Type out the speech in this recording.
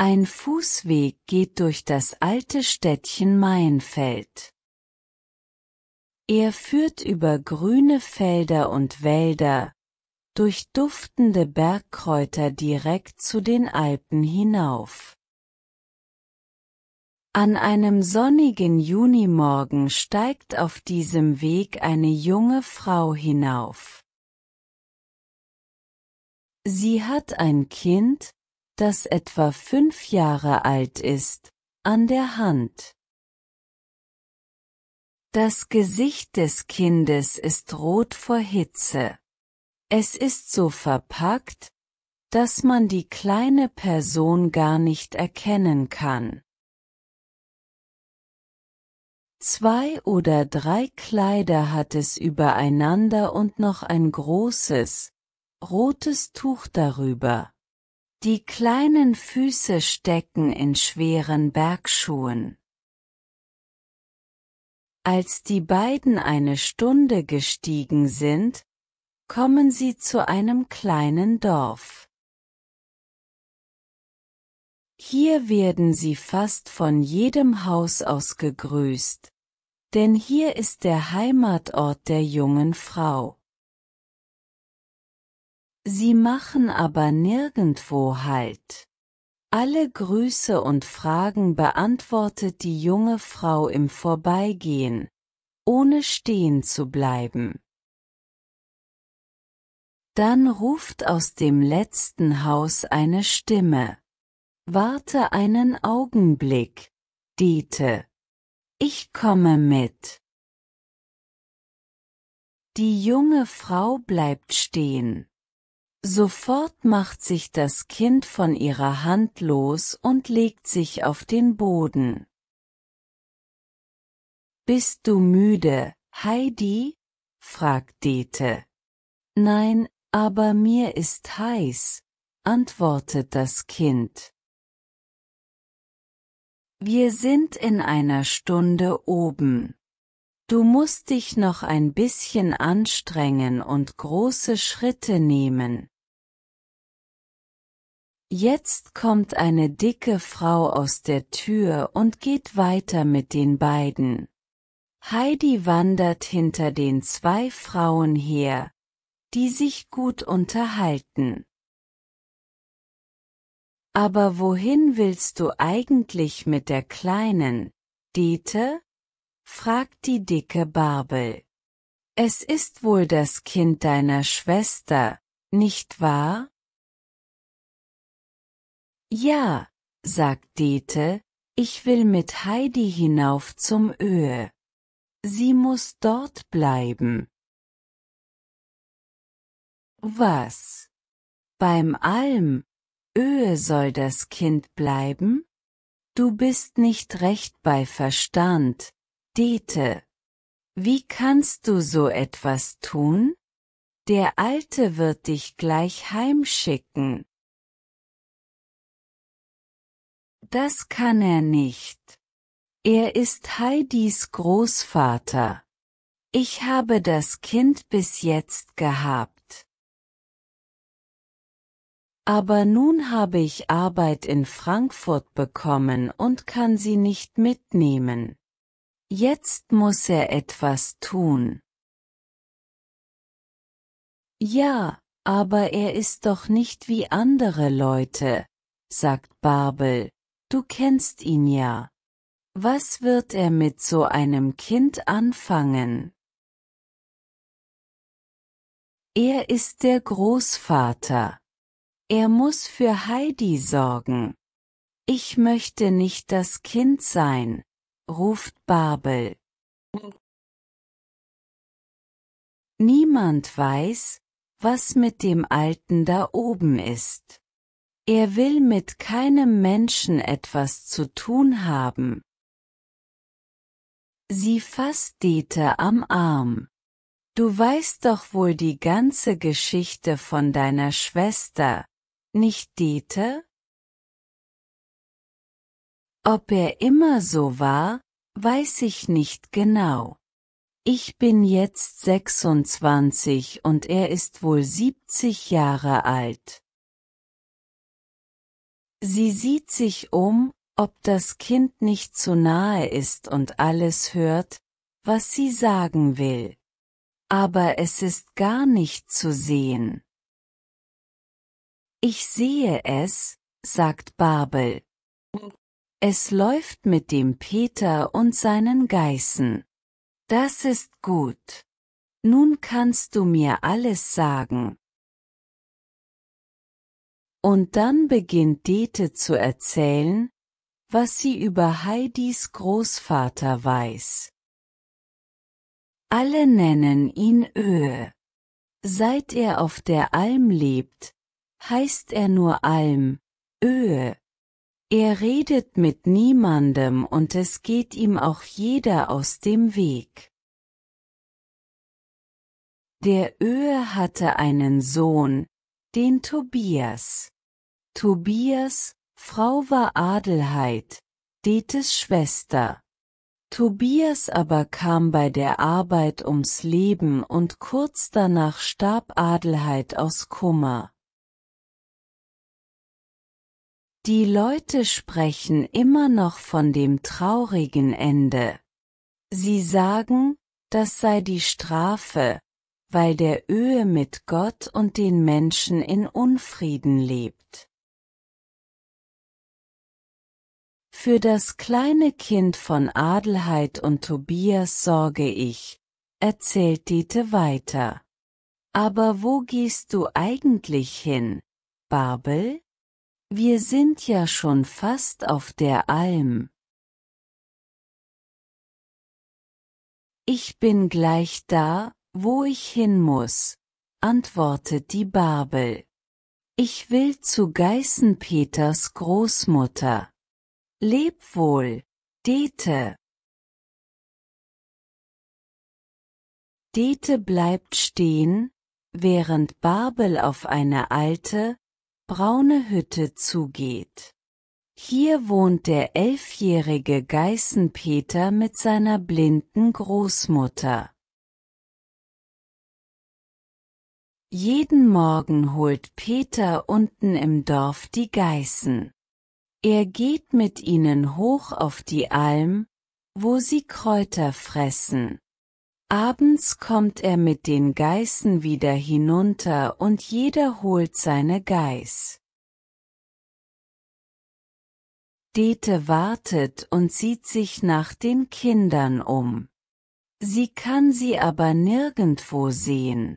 Ein Fußweg geht durch das alte Städtchen Mainfeld. Er führt über grüne Felder und Wälder, durch duftende Bergkräuter direkt zu den Alpen hinauf. An einem sonnigen Junimorgen steigt auf diesem Weg eine junge Frau hinauf. Sie hat ein Kind, das etwa fünf Jahre alt ist, an der Hand. Das Gesicht des Kindes ist rot vor Hitze. Es ist so verpackt, dass man die kleine Person gar nicht erkennen kann. Zwei oder drei Kleider hat es übereinander und noch ein großes, rotes Tuch darüber. Die kleinen Füße stecken in schweren Bergschuhen. Als die beiden eine Stunde gestiegen sind, kommen sie zu einem kleinen Dorf. Hier werden sie fast von jedem Haus aus gegrüßt, denn hier ist der Heimatort der jungen Frau. Sie machen aber nirgendwo Halt. Alle Grüße und Fragen beantwortet die junge Frau im Vorbeigehen, ohne stehen zu bleiben. Dann ruft aus dem letzten Haus eine Stimme. Warte einen Augenblick, Dete. Ich komme mit. Die junge Frau bleibt stehen. Sofort macht sich das Kind von ihrer Hand los und legt sich auf den Boden. Bist du müde, Heidi? fragt Dete. Nein, aber mir ist heiß, antwortet das Kind. Wir sind in einer Stunde oben. Du musst dich noch ein bisschen anstrengen und große Schritte nehmen. Jetzt kommt eine dicke Frau aus der Tür und geht weiter mit den beiden. Heidi wandert hinter den zwei Frauen her, die sich gut unterhalten. Aber wohin willst du eigentlich mit der Kleinen, Dete? fragt die dicke Barbel. Es ist wohl das Kind deiner Schwester, nicht wahr? Ja, sagt Dete, ich will mit Heidi hinauf zum Öhe. Sie muss dort bleiben. Was? Beim Alm, Öhe soll das Kind bleiben? Du bist nicht recht bei Verstand, Dete. Wie kannst du so etwas tun? Der Alte wird dich gleich heimschicken. Das kann er nicht. Er ist Heidis Großvater. Ich habe das Kind bis jetzt gehabt. Aber nun habe ich Arbeit in Frankfurt bekommen und kann sie nicht mitnehmen. Jetzt muss er etwas tun. Ja, aber er ist doch nicht wie andere Leute, sagt Babel. Du kennst ihn ja. Was wird er mit so einem Kind anfangen? Er ist der Großvater. Er muss für Heidi sorgen. Ich möchte nicht das Kind sein, ruft Babel. Niemand weiß, was mit dem Alten da oben ist. Er will mit keinem Menschen etwas zu tun haben. Sie fasst Dete am Arm. Du weißt doch wohl die ganze Geschichte von deiner Schwester, nicht Dete? Ob er immer so war, weiß ich nicht genau. Ich bin jetzt 26 und er ist wohl 70 Jahre alt. Sie sieht sich um, ob das Kind nicht zu nahe ist und alles hört, was sie sagen will. Aber es ist gar nicht zu sehen. Ich sehe es, sagt Babel. Es läuft mit dem Peter und seinen Geißen. Das ist gut. Nun kannst du mir alles sagen, und dann beginnt Dete zu erzählen, was sie über Heidis Großvater weiß. Alle nennen ihn Öhe. Seit er auf der Alm lebt, heißt er nur Alm, Öhe. Er redet mit niemandem und es geht ihm auch jeder aus dem Weg. Der Öhe hatte einen Sohn, den Tobias. Tobias, Frau war Adelheid, Detes Schwester. Tobias aber kam bei der Arbeit ums Leben und kurz danach starb Adelheid aus Kummer. Die Leute sprechen immer noch von dem traurigen Ende. Sie sagen, das sei die Strafe, weil der Öhe mit Gott und den Menschen in Unfrieden lebt. Für das kleine Kind von Adelheid und Tobias sorge ich, erzählt Dete weiter. Aber wo gehst du eigentlich hin, Barbel? Wir sind ja schon fast auf der Alm. Ich bin gleich da, wo ich hin muss, antwortet die Babel. Ich will zu Geißenpeters Großmutter. Leb wohl, Dete. Dete bleibt stehen, während Babel auf eine alte, braune Hütte zugeht. Hier wohnt der elfjährige Geißenpeter mit seiner blinden Großmutter. Jeden Morgen holt Peter unten im Dorf die Geißen. Er geht mit ihnen hoch auf die Alm, wo sie Kräuter fressen. Abends kommt er mit den Geißen wieder hinunter und jeder holt seine Geiß. Dete wartet und sieht sich nach den Kindern um. Sie kann sie aber nirgendwo sehen.